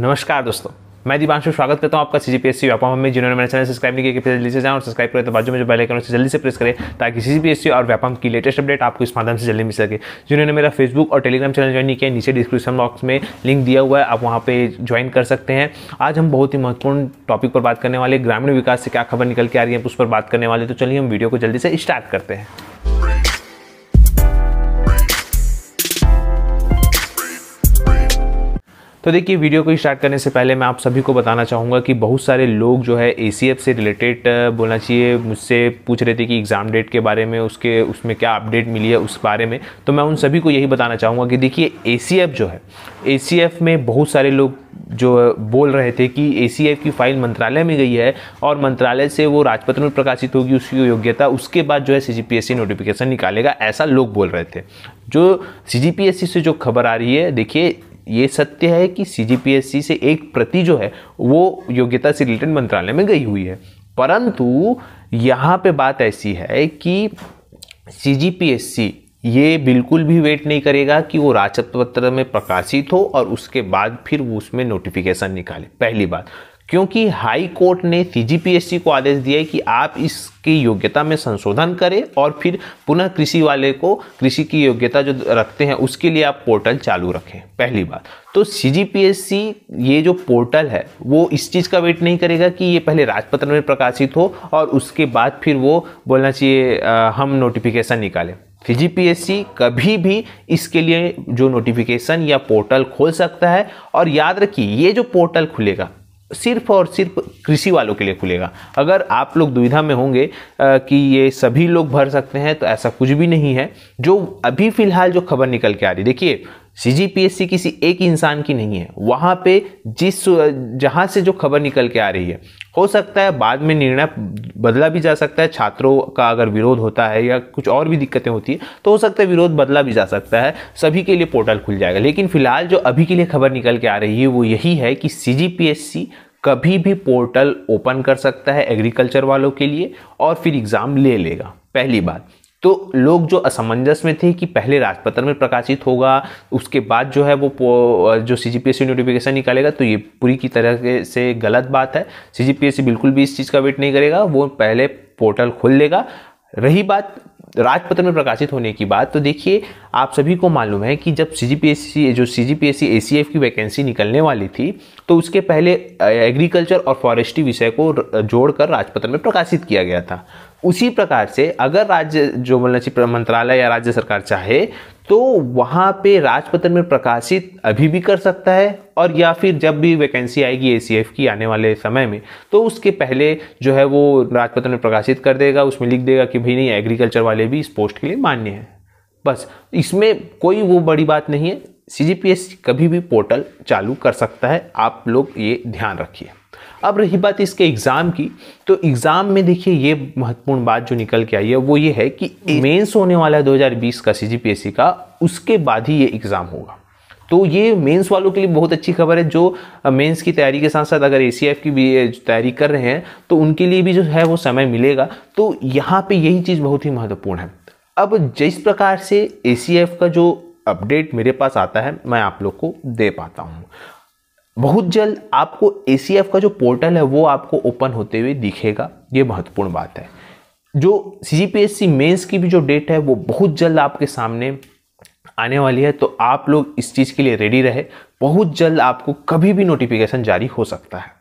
नमस्कार दोस्तों मैं दीपांशु स्वागत करता हूं आपका सी जी पी एस सी व्यापार में जिन्होंने मेरे चैनल सब्सक्राइब नहीं किया कि जल्दी से जाएं और सब्सक्राइब करें तो बाजू में जो बेल आइकन उसे जल्दी से प्रेस करें ताकि सी जी पी एस सी और व्यापार की लेटेस्ट अपडेट आपको इस माध्यम से जल्दी मिल सके जिन्होंने मेरा फेसबुक और टेलीग्राम चैनल ज्वाइन नहीं किया नीचे डिस्क्रिप्शन बॉक्स में लिंक दिया हुआ है आप वहाँ पर ज्वाइन कर सकते हैं आज हम बहुत ही महत्वपूर्ण टॉपिक पर बात करने वाले ग्रामीण विकास से क्या खबर निकल के आ रही है उस पर बात करने वाले तो चलिए हम वीडियो को जल्दी से स्टार्ट करते हैं तो देखिए वीडियो को स्टार्ट करने से पहले मैं आप सभी को बताना चाहूँगा कि बहुत सारे लोग जो है ए से रिलेटेड बोलना चाहिए मुझसे पूछ रहे थे कि एग्ज़ाम डेट के बारे में उसके उसमें क्या अपडेट मिली है उस बारे में तो मैं उन सभी को यही बताना चाहूँगा कि देखिए ए जो है ए में बहुत सारे लोग जो बोल रहे थे कि ए की फ़ाइल मंत्रालय में गई है और मंत्रालय से वो राजपत्र में प्रकाशित होगी उसकी योग्यता उसके बाद जो है सी नोटिफिकेशन निकालेगा ऐसा लोग बोल रहे थे जो सी से जो खबर आ रही है देखिए ये सत्य है कि सीजीपीएससी से एक प्रति जो है वो योग्यता से रिलेटेड मंत्रालय में गई हुई है परंतु यहाँ पे बात ऐसी है कि सीजीपीएससी ये बिल्कुल भी वेट नहीं करेगा कि वो राजपत्र में प्रकाशित हो और उसके बाद फिर वो उसमें नोटिफिकेशन निकाले पहली बात क्योंकि हाई कोर्ट ने सीजीपीएससी को आदेश दिया है कि आप इसकी योग्यता में संशोधन करें और फिर पुनः कृषि वाले को कृषि की योग्यता जो रखते हैं उसके लिए आप पोर्टल चालू रखें पहली बात तो सीजीपीएससी ये जो पोर्टल है वो इस चीज़ का वेट नहीं करेगा कि ये पहले राजपत्र में प्रकाशित हो और उसके बाद फिर वो बोलना चाहिए हम नोटिफिकेशन निकालें सी कभी भी इसके लिए जो नोटिफिकेशन या पोर्टल खोल सकता है और याद रखिए ये जो पोर्टल खुलेगा सिर्फ और सिर्फ कृषि वालों के लिए खुलेगा अगर आप लोग दुविधा में होंगे कि ये सभी लोग भर सकते हैं तो ऐसा कुछ भी नहीं है जो अभी फ़िलहाल जो खबर निकल के आ रही देखिए सीजीपीएससी किसी एक इंसान की नहीं है वहाँ पे जिस जहाँ से जो खबर निकल के आ रही है हो सकता है बाद में निर्णय बदला भी जा सकता है छात्रों का अगर विरोध होता है या कुछ और भी दिक्कतें होती है तो हो सकता है विरोध बदला भी जा सकता है सभी के लिए पोर्टल खुल जाएगा लेकिन फिलहाल जो अभी के लिए खबर निकल के आ रही है वो यही है कि सी कभी भी पोर्टल ओपन कर सकता है एग्रीकल्चर वालों के लिए और फिर एग्ज़ाम ले लेगा पहली बात तो लोग जो असमंजस में थे कि पहले राजपत्र में प्रकाशित होगा उसके बाद जो है वो जो सी जी नोटिफिकेशन निकालेगा तो ये पूरी की तरह से गलत बात है सी बिल्कुल भी इस चीज़ का वेट नहीं करेगा वो पहले पोर्टल खोल लेगा रही बात राजपत्र में प्रकाशित होने की बात तो देखिए आप सभी को मालूम है कि जब सी जी पी एस सी जो C G P S C A C F की वैकेंसी निकलने वाली थी तो उसके पहले एग्रीकल्चर और फॉरेस्ट्री विषय को जोड़कर राजपत्र में प्रकाशित किया गया था उसी प्रकार से अगर राज्य जो मतलब मंत्रालय या राज्य सरकार चाहे तो वहाँ पे राजपत्र में प्रकाशित अभी भी कर सकता है और या फिर जब भी वैकेंसी आएगी ए की आने वाले समय में तो उसके पहले जो है वो राजपत्र में प्रकाशित कर देगा उसमें लिख देगा कि भाई नहीं एग्रीकल्चर वाले भी इस पोस्ट के लिए मान्य हैं बस इसमें कोई वो बड़ी बात नहीं है सी कभी भी पोर्टल चालू कर सकता है आप लोग ये ध्यान रखिए अब रही बात इसके एग्ज़ाम की तो एग्ज़ाम में देखिए ये महत्वपूर्ण बात जो निकल के आई है वो ये है कि मेंस होने वाला है 2020 का सी का उसके बाद ही ये एग्ज़ाम होगा तो ये मेंस वालों के लिए बहुत अच्छी खबर है जो मेंस की तैयारी के साथ साथ अगर ए की भी तैयारी कर रहे हैं तो उनके लिए भी जो है वो समय मिलेगा तो यहाँ पे यही चीज़ बहुत ही महत्वपूर्ण है अब जिस प्रकार से ए का जो अपडेट मेरे पास आता है मैं आप लोग को दे पाता हूँ बहुत जल्द आपको ए का जो पोर्टल है वो आपको ओपन होते हुए दिखेगा ये महत्वपूर्ण बात है जो सी जी मेंस की भी जो डेट है वो बहुत जल्द आपके सामने आने वाली है तो आप लोग इस चीज़ के लिए रेडी रहे बहुत जल्द आपको कभी भी नोटिफिकेशन जारी हो सकता है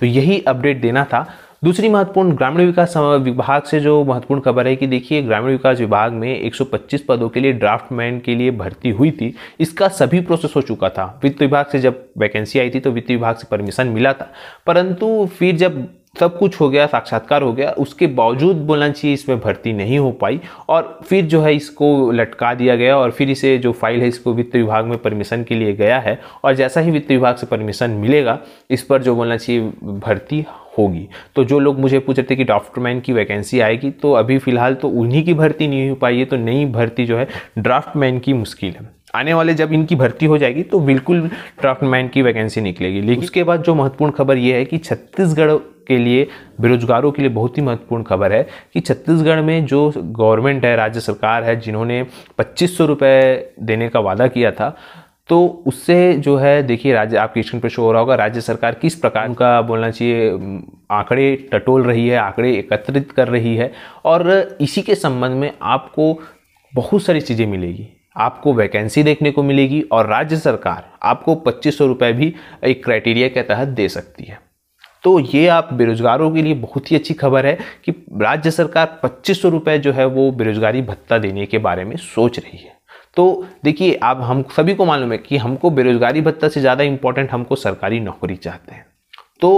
तो यही अपडेट देना था दूसरी महत्वपूर्ण ग्रामीण विकास विभाग से जो महत्वपूर्ण खबर है कि देखिए ग्रामीण विकास विभाग में 125 पदों के लिए ड्राफ्टमैन के लिए भर्ती हुई थी इसका सभी प्रोसेस हो चुका था वित्त विभाग से जब वैकेंसी आई थी तो वित्त विभाग से परमिशन मिला था परंतु फिर जब सब कुछ हो गया साक्षात्कार हो गया उसके बावजूद बोलना चाहिए इसमें भर्ती नहीं हो पाई और फिर जो है इसको लटका दिया गया और फिर इसे जो फाइल है इसको वित्त विभाग में परमिशन के लिए गया है और जैसा ही वित्त विभाग से परमिशन मिलेगा इस पर जो बोलना चाहिए भर्ती होगी तो जो लोग मुझे पूछ रहे थे कि ड्राफ्टमैन की वैकेंसी आएगी तो अभी फ़िलहाल तो उन्हीं की भर्ती नहीं हो पाई है तो नई भर्ती जो है ड्राफ्टमैन की मुश्किल है आने वाले जब इनकी भर्ती हो जाएगी तो बिल्कुल ड्राफ्टमैन की वैकेंसी निकलेगी लेकिन उसके बाद जो महत्वपूर्ण खबर यह है कि छत्तीसगढ़ के लिए बेरोजगारों के लिए बहुत ही महत्वपूर्ण खबर है कि छत्तीसगढ़ में जो गवर्नमेंट है राज्य सरकार है जिन्होंने पच्चीस सौ देने का वादा किया था तो उससे जो है देखिए राज्य आपके स्क्रीन पर शो हो रहा होगा राज्य सरकार किस प्रकार का बोलना चाहिए आंकड़े टटोल रही है आंकड़े एकत्रित कर रही है और इसी के संबंध में आपको बहुत सारी चीज़ें मिलेगी आपको वैकेंसी देखने को मिलेगी और राज्य सरकार आपको पच्चीस सौ रुपये भी एक क्राइटेरिया के तहत दे सकती है तो ये आप बेरोजगारों के लिए बहुत ही अच्छी खबर है कि राज्य सरकार पच्चीस सौ जो है वो बेरोजगारी भत्ता देने के बारे में सोच रही है तो देखिए आप हम सभी को मालूम है कि हमको बेरोजगारी भत्ता से ज़्यादा इम्पोर्टेंट हमको सरकारी नौकरी चाहते हैं तो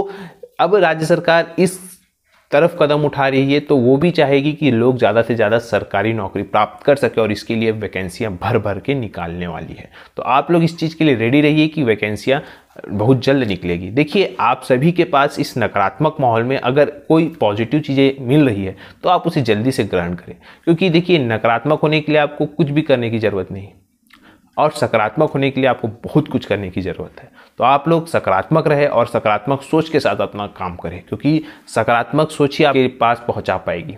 अब राज्य सरकार इस तरफ कदम उठा रही है तो वो भी चाहेगी कि लोग ज़्यादा से ज़्यादा सरकारी नौकरी प्राप्त कर सके और इसके लिए वैकेंसियाँ भर भर के निकालने वाली है तो आप लोग इस चीज़ के लिए रेडी रहिए कि वैकेंसियाँ बहुत जल्द निकलेगी देखिए आप सभी के पास इस नकारात्मक माहौल में अगर कोई पॉजिटिव चीज़ें मिल रही है तो आप उसे जल्दी से ग्रहण करें क्योंकि देखिए नकारात्मक होने के लिए आपको कुछ भी करने की ज़रूरत नहीं और सकारात्मक होने के लिए आपको बहुत कुछ करने की ज़रूरत है तो आप लोग सकारात्मक रहे और सकारात्मक सोच के साथ अपना काम करें क्योंकि सकारात्मक सोच ही आपके पास पहुंचा पाएगी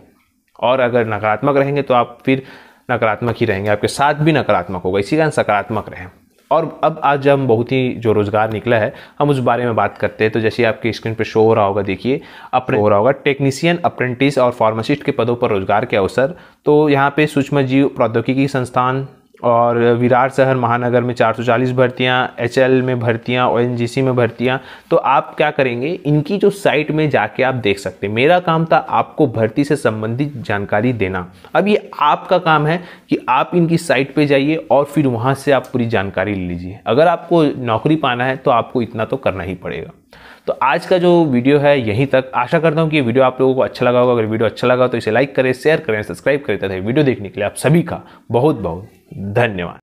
और अगर नकारात्मक रहेंगे तो आप फिर नकारात्मक ही रहेंगे आपके साथ भी नकारात्मक होगा इसी कारण सकारात्मक रहें और अब आज हम बहुत ही जो रोज़गार निकला है हम उस बारे में बात करते हैं तो जैसे आपकी स्क्रीन पर शो हो रहा होगा देखिए अप्रे हो रहा होगा टेक्नीसियन अप्रेंटिस और फार्मासिस्ट के पदों पर रोज़गार के अवसर तो यहाँ पे जीव प्रौद्योगिकी संस्थान और विरार शहर महानगर में 440 भर्तियां एचएल में भर्तियां ओएनजीसी में भर्तियां तो आप क्या करेंगे इनकी जो साइट में जाके आप देख सकते हैं मेरा काम था आपको भर्ती से संबंधित जानकारी देना अब ये आपका काम है कि आप इनकी साइट पे जाइए और फिर वहाँ से आप पूरी जानकारी ले लीजिए अगर आपको नौकरी पाना है तो आपको इतना तो करना ही पड़ेगा तो आज का जो वीडियो है यहीं तक आशा करता हूँ कि ये वीडियो आप लोगों को अच्छा लगा होगा अगर वीडियो अच्छा लगा तो इसे लाइक करें शेयर करें सब्सक्राइब करें तथा वीडियो देखने के लिए आप सभी का बहुत बहुत धन्यवाद